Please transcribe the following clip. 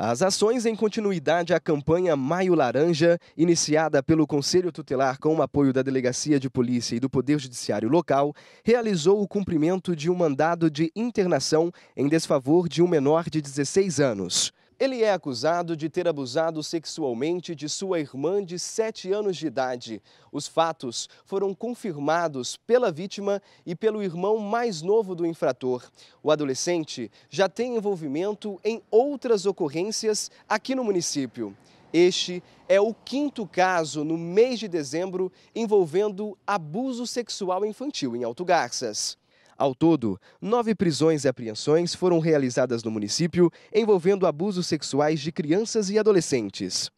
As ações em continuidade à campanha Maio Laranja, iniciada pelo Conselho Tutelar com o apoio da Delegacia de Polícia e do Poder Judiciário Local, realizou o cumprimento de um mandado de internação em desfavor de um menor de 16 anos. Ele é acusado de ter abusado sexualmente de sua irmã de 7 anos de idade. Os fatos foram confirmados pela vítima e pelo irmão mais novo do infrator. O adolescente já tem envolvimento em outras ocorrências aqui no município. Este é o quinto caso no mês de dezembro envolvendo abuso sexual infantil em Alto Garças. Ao todo, nove prisões e apreensões foram realizadas no município envolvendo abusos sexuais de crianças e adolescentes.